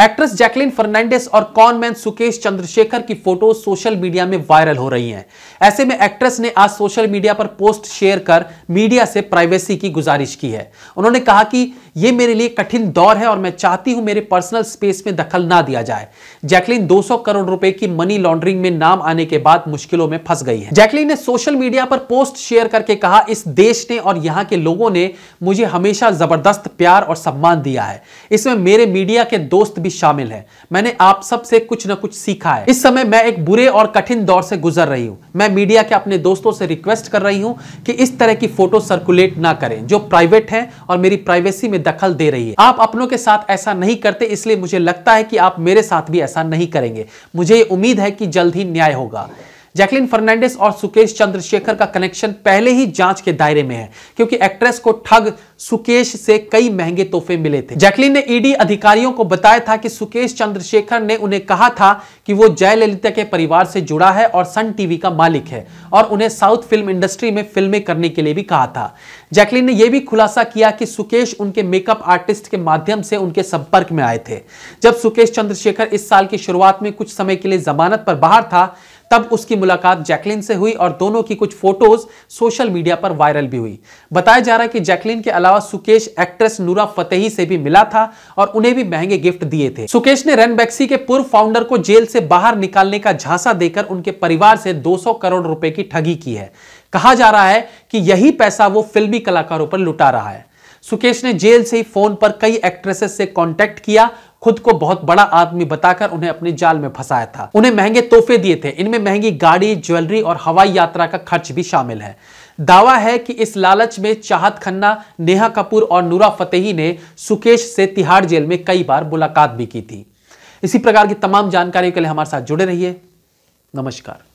Actress Jacqueline Fernandes और conman Sukesh Chandrashekhar की photo social media में वायरल हो रही हैं। ऐसे में एक्ट्रेस ने आज सोशल मीडिया पर पोस्ट शेयर कर मीडिया से प्राइवेसी की गुजारिश की है उन्होंने कहा कि ये मेरे लिए कठिन दौर है और मैं चाहती हूं मेरे पर्सनल स्पेस में दखल ना दिया जाए जैकलिन 200 करोड़ रुपए की मनी लॉन्ड्रिंग में नाम आने के बाद मुश्किलों में फंस गई है जैकलिन ने सोशल मीडिया पर पोस्ट शेयर करके कहा इस देश ने और यहां के लोगों ने मुझे हमेशा जबरदस्त प्यार और सम्मान दिया है इसमें मेरे मीडिया के दोस्त भी शामिल है मैंने आप सबसे कुछ ना कुछ सीखा है इस समय मैं एक बुरे और कठिन दौर से गुजर रही हूँ मैं मीडिया के अपने दोस्तों से रिक्वेस्ट कर रही हूँ कि इस तरह की फोटो सर्कुलेट ना करें जो प्राइवेट है और मेरी प्राइवेसी में दखल दे रही है आप अपनों के साथ ऐसा नहीं करते इसलिए मुझे लगता है कि आप मेरे साथ भी ऐसा नहीं करेंगे मुझे उम्मीद है कि जल्द ही न्याय होगा जैकलिन फर्नांडिस और सुकेश चंद्रशेखर का कनेक्शन पहले ही जांच के दायरे में है क्योंकि एक्ट्रेस को ठग सुकेश से कई महंगे तोहफे मिले थे जैकलिन ने ईडी अधिकारियों को बताया था कि सुकेश चंद्रशेखर ने उन्हें कहा था कि वो जयललिता के परिवार से जुड़ा है और सन टीवी का मालिक है और उन्हें साउथ फिल्म इंडस्ट्री में फिल्में करने के लिए भी कहा था जैकलिन ने यह भी खुलासा किया कि सुकेश उनके मेकअप आर्टिस्ट के माध्यम से उनके संपर्क में आए थे जब सुकेश चंद्रशेखर इस साल की शुरुआत में कुछ समय के लिए जमानत पर बाहर था तब उसकी मुलाकात जैकलिन से हुई और दोनों की कुछ फोटोज सोशल मीडिया पर वायरल भी हुई बताया जा रहा है कि जैकलिन के अलावा सुकेश एक्ट्रेस नूरा फतेही से भी मिला था और उन्हें भी महंगे गिफ्ट दिए थे सुकेश ने रेनबैक्सी के पूर्व फाउंडर को जेल से बाहर निकालने का झांसा देकर उनके परिवार से दो करोड़ रुपए की ठगी की है कहा जा रहा है कि यही पैसा वो फिल्मी कलाकारों पर लुटा रहा है सुकेश ने जेल से ही फोन पर कई एक्ट्रेसेस से कांटेक्ट किया खुद को बहुत बड़ा आदमी बताकर उन्हें अपने जाल में फंसाया था उन्हें महंगे तोहफे दिए थे इनमें महंगी गाड़ी ज्वेलरी और हवाई यात्रा का खर्च भी शामिल है दावा है कि इस लालच में चाहत खन्ना नेहा कपूर और नूरा फतेही ने सुकेश से तिहाड़ जेल में कई बार मुलाकात भी की थी इसी प्रकार की तमाम जानकारी के लिए हमारे साथ जुड़े रहिए नमस्कार